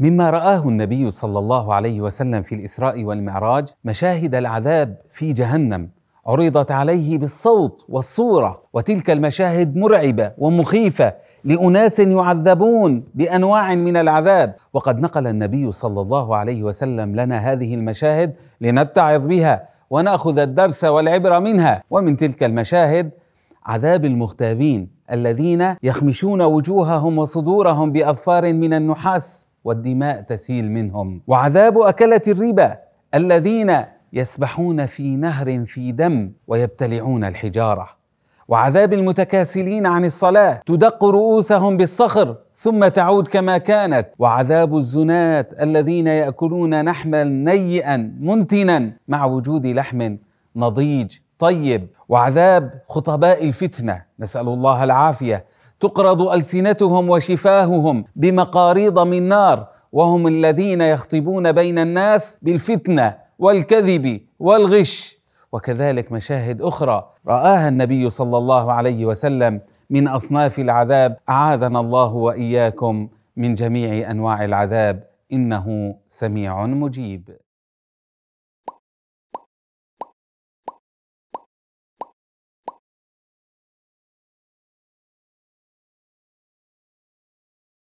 مما رآه النبي صلى الله عليه وسلم في الإسراء والمعراج مشاهد العذاب في جهنم عرضت عليه بالصوت والصورة وتلك المشاهد مرعبة ومخيفة لأناس يعذبون بأنواع من العذاب وقد نقل النبي صلى الله عليه وسلم لنا هذه المشاهد لنتعظ بها ونأخذ الدرس والعبرة منها ومن تلك المشاهد عذاب المغتابين الذين يخمشون وجوههم وصدورهم بأظفار من النحاس والدماء تسيل منهم وعذاب أكلة الربا الذين يسبحون في نهر في دم ويبتلعون الحجارة وعذاب المتكاسلين عن الصلاة تدق رؤوسهم بالصخر ثم تعود كما كانت وعذاب الزناة الذين يأكلون نحما نيئا منتنا مع وجود لحم نضيج طيب وعذاب خطباء الفتنة نسأل الله العافية تقرض السنتهم وشفاههم بمقاريض من نار وهم الذين يخطبون بين الناس بالفتنه والكذب والغش وكذلك مشاهد اخرى راها النبي صلى الله عليه وسلم من اصناف العذاب اعاذنا الله واياكم من جميع انواع العذاب انه سميع مجيب